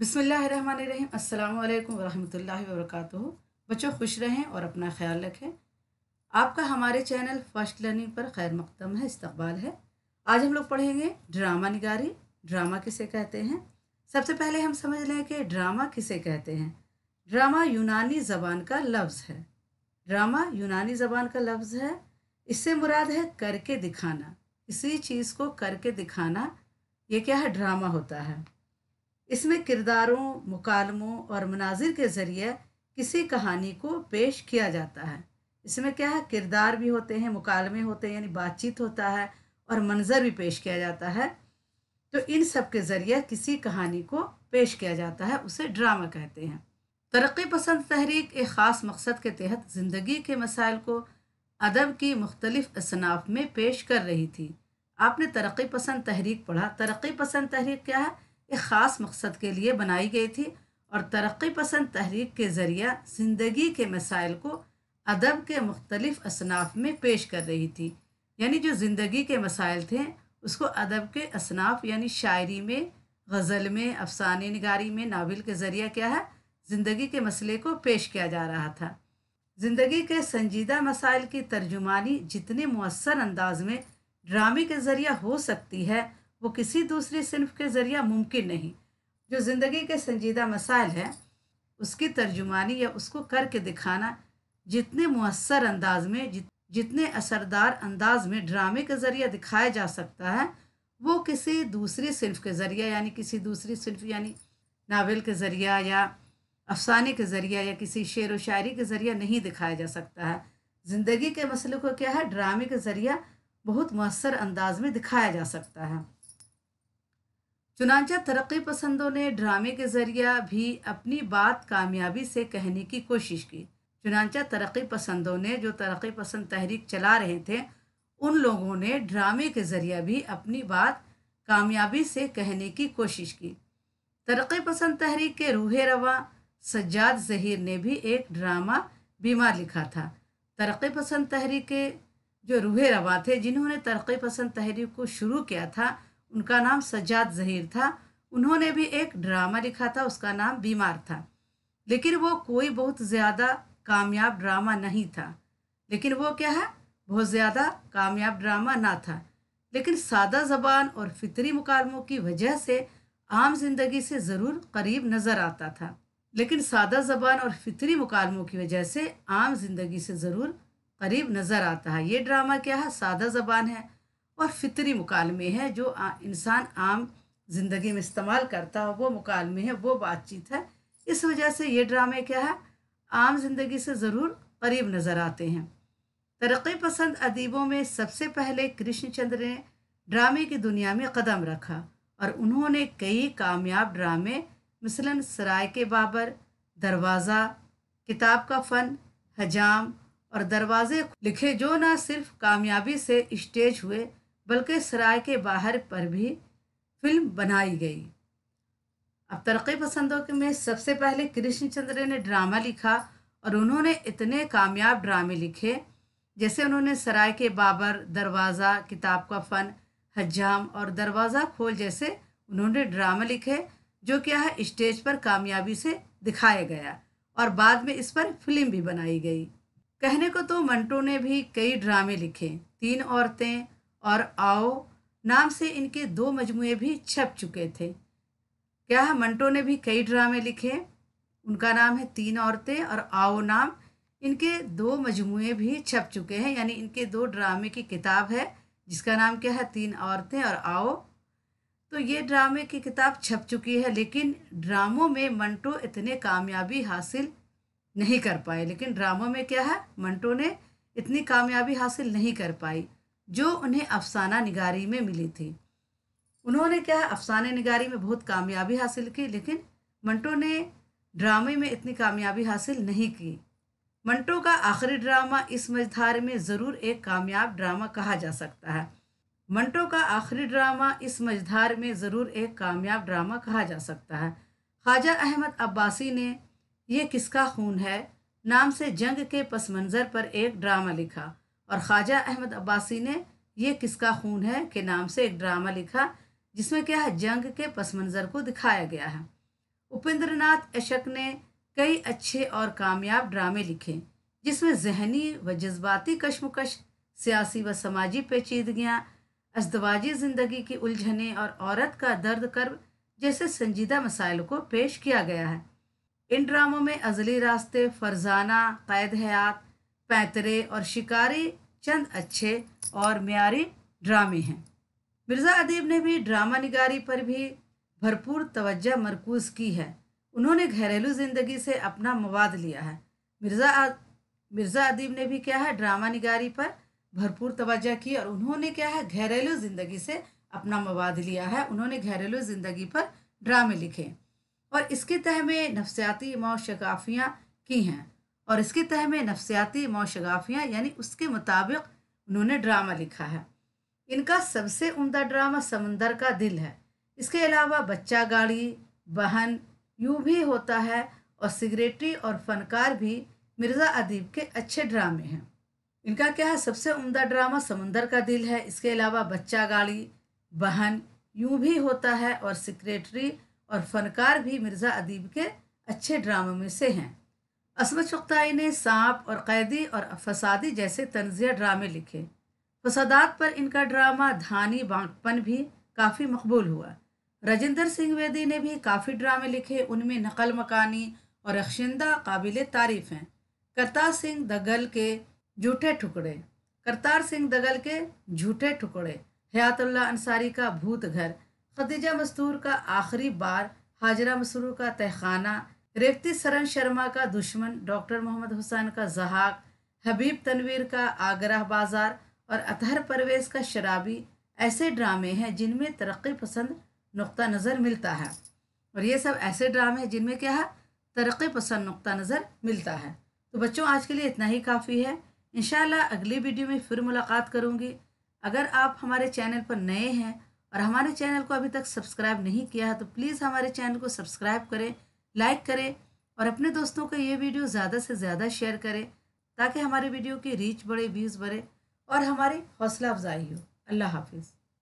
बिसमीम् अल्लाम वरहमल वर्क बच्चों खुश रहें और अपना ख्याल रखें आपका हमारे चैनल फर्स्ट लर्निंग पर खैर मकदम है इस्तबाल है आज हम लोग पढ़ेंगे ड्रामा निगारी ड्रामा किसे कहते हैं सबसे पहले हम समझ लें कि ड्रामा किसे कहते हैं ड्रामा यूनानी ज़बान का लफ्ज़ है ड्रामा यूनानी ज़बान का लफ्ज़ है इससे मुराद है करके दिखाना किसी चीज़ को करके दिखाना ये क्या है ड्रामा होता है इसमें किरदारों मुकालमों और मनाजिर के ज़रिए किसी कहानी को पेश किया जाता है इसमें क्या है किरदार भी होते हैं मुकालमे होते हैं यानी बातचीत होता है और मंज़र भी पेश किया जाता है तो इन सब के ज़रिए किसी कहानी को पेश किया जाता है उसे ड्रामा कहते हैं तरक्की पसंद तहरीक एक ख़ास मकसद के तहत ज़िंदगी के मसाइल को अदब की मुख्तलिफ असनाफ में पेश कर रही थी आपने तरक्की पसंद तहरीक पढ़ा तरक्की पसंद तहरीक क्या है एक ख़ास मकसद के लिए बनाई गई थी और तरक्की पसंद तहरीक के ज़रिए ज़िंदगी के मसाइल को अदब के मुख्तलिफ असनाफ में पेश कर रही थी यानी जो ज़िंदगी के मसाइल थे उसको अदब के असनाफ यानी शायरी में गज़ल में अफसाने नगारी में नावल के ज़रिए क्या है ज़िंदगी के मसले को पेश किया जा रहा था ज़िंदगी के संजीदा मसाइल की तर्जुमानी जितने मौसर अंदाज में ड्रामे के ज़रिए हो सकती है वो किसी दूसरी सिंफ़ के ज़रिया मुमकिन नहीं जो ज़िंदगी के संजीदा मसाइल हैं उसकी तर्जुमानी या उसको करके दिखाना जितने मवसर अंदाज में जित, जितने असरदार अंदाज में ड्रामे के ज़रिए दिखाया जा सकता है वो किसी दूसरी सिनफ के ज़रिए यानी किसी दूसरी सिंफ़ यानी नावल के ज़रिया या अफसाने के ज़रिए या किसी शेर व शायरी के ज़रिए नहीं दिखाया जा सकता है ज़िंदगी के मसले को क्या है ड्रामे के ज़रिए बहुत मवसर अंदाज में दिखाया जा सकता है चुनाचा तरक्की पसंदों ने ड्रामे के जरिए भी अपनी बात कामयाबी से कहने की कोशिश की चुनाचा तरक्की पसंदों ने जो तरक्की पसंद तहरीक चला रहे थे उन लोगों ने ड्रामे के जरिए भी अपनी बात कामयाबी से कहने की कोशिश की तरक्की पसंद तहरीक के रूहे रवा सज्जाद जहीर ने भी एक ड्रामा बीमार लिखा था तरक्की पसंद तहरीक के जो रूहे रवा थे जिन्होंने तरक्की पसंद तहरीक को शुरू किया था उनका नाम सज्जाद जहीर था उन्होंने भी एक ड्रामा लिखा था उसका नाम बीमार था लेकिन वो कोई बहुत ज़्यादा कामयाब ड्रामा नहीं था लेकिन वो क्या है बहुत ज़्यादा कामयाब ड्रामा ना था लेकिन सादा ज़बान और फितरी मुकालमों की वजह से आम जिंदगी से ज़रूर करीब नज़र आता था लेकिन सादा ज़बान और फितरी मुकालमों की वजह से आम जिंदगी से ज़रूर करीब नज़र आता है ये ड्रामा क्या है सादा ज़बान है और फितरी मुकालमे है जो इंसान आम ज़िंदगी में इस्तेमाल करता हो वो मुकालमे है वो बातचीत है इस वजह से ये ड्रामे क्या है आम ज़िंदगी से ज़रूर करीब नज़र आते हैं तरक्की पसंद अदीबों में सबसे पहले कृष्णचंद्र ने ड्रामे की दुनिया में कदम रखा और उन्होंने कई कामयाब ड्रामे मिसलन सराय के बाबर दरवाज़ा किताब का फ़न हजाम और दरवाज़े लिखे जो ना सिर्फ कामयाबी से स्टेज हुए बल्कि सराय के बाहर पर भी फिल्म बनाई गई अब तरक्की पसंदों के में सबसे पहले कृष्णचंद्र ने ड्रामा लिखा और उन्होंने इतने कामयाब ड्रामे लिखे जैसे उन्होंने सराय के बाबर दरवाज़ा किताब का फ़न हजाम और दरवाज़ा खोल जैसे उन्होंने ड्रामा लिखे जो क्या है स्टेज पर कामयाबी से दिखाया गया और बाद में इस पर फिल्म भी बनाई गई कहने को तो मंटो ने भी कई ड्रामे लिखे तीन औरतें और आओ नाम से इनके दो मजमुए भी छप चुके थे क्या मंटो ने भी कई ड्रामे लिखे उनका नाम है तीन औरतें और आओ नाम इनके दो मजमुए भी छप चुके हैं यानी इनके दो ड्रामे की किताब है जिसका नाम क्या है तीन औरतें और आओ तो ये ड्रामे की किताब छप चुकी है लेकिन ड्रामों में मंटो इतने कामयाबी हासिल नहीं कर पाए लेकिन ड्रामों में क्या है मंटो ने इतनी कामयाबी हासिल नहीं कर पाई जो उन्हें अफसाना निगारी में मिली थी उन्होंने क्या अफसाने निगारी में बहुत कामयाबी हासिल की लेकिन मंटो ने ड्रामे में इतनी कामयाबी हासिल नहीं की मंटो का आखिरी ड्रामा इस मझधार में ज़रूर एक कामयाब ड्रामा कहा जा सकता है मंटो का आखिरी ड्रामा इस मझधार में ज़रूर एक कामयाब ड्रामा कहा जा सकता है ख्वाजा अहमद अब्बासी ने यह किसका खून है नाम से जंग के पस मंज़र पर एक ड्रामा लिखा और ख्वाजा अहमद अब्बासी ने ये किसका खून है के नाम से एक ड्रामा लिखा जिसमें क्या है जंग के पस मंज़र को दिखाया गया है उपेंद्र नाथ अशक ने कई अच्छे और कामयाब ड्रामे लिखे जिसमें जहनी व जज्बाती कशमकश सियासी व समाजी पेचीदगियाँ अजदवाजी ज़िंदगी की उलझने और औरत का दर्द कर जैसे संजीदा मसाइल को पेश किया गया है इन ड्रामों में अजली रास्ते फरजाना कैद हयात पैतरे और शिकारी चंद अच्छे और म्यारे ड्रामे हैं मिर्ज़ा अदीब ने भी ड्रामा निगारी पर भी भरपूर तवज्जा मरकूज की है उन्होंने घरेलू ज़िंदगी से अपना मवाद लिया है मिर्ज़ा मिर्ज़ा अदीब ने भी क्या है ड्रामा निगारी पर भरपूर तवज्जा की और उन्होंने क्या है घरेलू ज़िंदगी से अपना मवाद लिया है उन्होंने घरेलू ज़िंदगी पर ड्रामे लिखे और इसके तह में नफ्सियाती इमाम की हैं और इसके तह में नफसियाती मौशगाफियाँ यानी उसके मुताबिक उन्होंने ड्रामा लिखा है इनका सबसे उम्दा ड्रामा समंदर का दिल है इसके अलावा बच्चा गाड़ी बहन यूँ भी होता है और सिगरेटरी और फनकार भी मिर्ज़ा अदीब के अच्छे ड्रामे हैं इनका क्या है सबसे उम्दा ड्रामा समंदर का दिल है इसके अलावा बच्चा गाड़ी बहन यूँ भी होता है और सिक्रेटरी और फनकार भी मिर्ज़ा अदीब के अच्छे ड्रामों में से हैं असमत चुगताई ने सांप और कैदी और फसादी जैसे तंजिया ड्रामे लिखे फसादात पर इनका ड्रामा धानी बांकपन भी काफ़ी मकबूल हुआ राजेंद्र सिंह वेदी ने भी काफ़ी ड्रामे लिखे उनमें नकल मकानी और अक्षिंदा काबिल तारीफ़ हैं करतार सिंह दगल के झूठे टुकड़े करतार सिंह दगल के झूठे टुकड़े हयातुल्ला अंसारी का भूत घर खदीजा मस्तूर का आखिरी बार हाजरा मसरू का तहखाना रेवती सरन शर्मा का दुश्मन डॉक्टर मोहम्मद हुसैन का जहाक हबीब तनवीर का आगरा बाजार और अतहर परवेज का शराबी ऐसे ड्रामे हैं जिनमें तरक्की पसंद नुक़ा नज़र मिलता है और ये सब ऐसे ड्रामे हैं जिनमें क्या है तरक्की पसंद नुक़ा नज़र मिलता है तो बच्चों आज के लिए इतना ही काफ़ी है इन अगली वीडियो में फिर मुलाकात करूँगी अगर आप हमारे चैनल पर नए हैं और हमारे चैनल को अभी तक सब्सक्राइब नहीं किया है तो प्लीज़ हमारे चैनल को सब्सक्राइब करें लाइक करें और अपने दोस्तों को ये वीडियो ज़्यादा से ज़्यादा शेयर करें ताकि हमारे वीडियो की रीच बढ़े व्यूज़ बढ़े और हमारी हौसला अफजाई हो अल्लाह हाफिज़